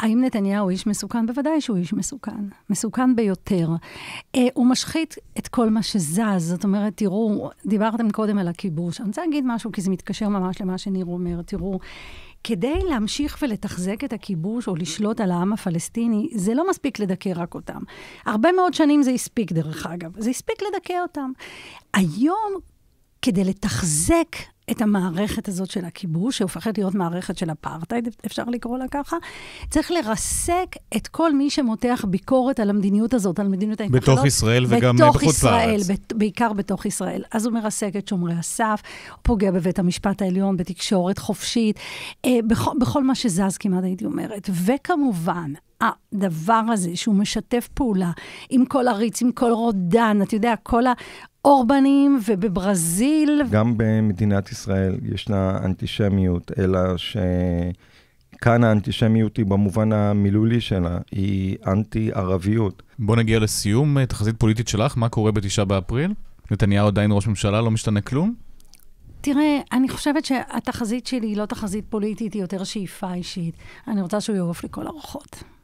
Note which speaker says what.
Speaker 1: האם נתניהו איש מסוכן? בוודאי שהוא איש מסוכן, מסוכן ביותר. אה, הוא משחית את כל מה שזז. זאת אומרת, תראו, דיברתם קודם על הכיבוש. אני רוצה להגיד משהו, כי זה מתקשר ממש למה שניר אומר. תראו, כדי להמשיך ולתחזק את הכיבוש או לשלוט על העם הפלסטיני, זה לא מספיק לדכא רק אותם. הרבה מאוד שנים זה הספיק, דרך אגב. זה הספיק לדכא אותם. היום, כדי לתחזק את המערכת הזאת של הכיבוש, שהופכת להיות מערכת של אפרטהייד, אפשר לקרוא לה ככה. צריך לרסק את כל מי שמותח ביקורת על המדיניות הזאת, על מדיניות ההתנחלות. בתוך ישראל וגם בחוץ ישראל, לארץ. ב- בעיקר בתוך ישראל. אז הוא מרסק את שומרי הסף, הוא פוגע בבית המשפט העליון, בתקשורת חופשית, אה, בכל, בכל מה שזז כמעט, הייתי אומרת. וכמובן, הדבר הזה שהוא משתף פעולה עם כל עריץ, עם כל רודן, אתה יודע, כל ה... אורבנים ובברזיל.
Speaker 2: גם במדינת ישראל ישנה אנטישמיות, אלא שכאן האנטישמיות היא במובן המילולי שלה, היא אנטי-ערביות.
Speaker 3: בוא נגיע לסיום, אה, תחזית פוליטית שלך, מה קורה בתשעה באפריל? נתניהו עדיין ראש ממשלה, לא משתנה כלום?
Speaker 1: תראה, אני חושבת שהתחזית שלי היא לא תחזית פוליטית, היא יותר שאיפה אישית. אני רוצה שהוא יעוף לכל הרוחות.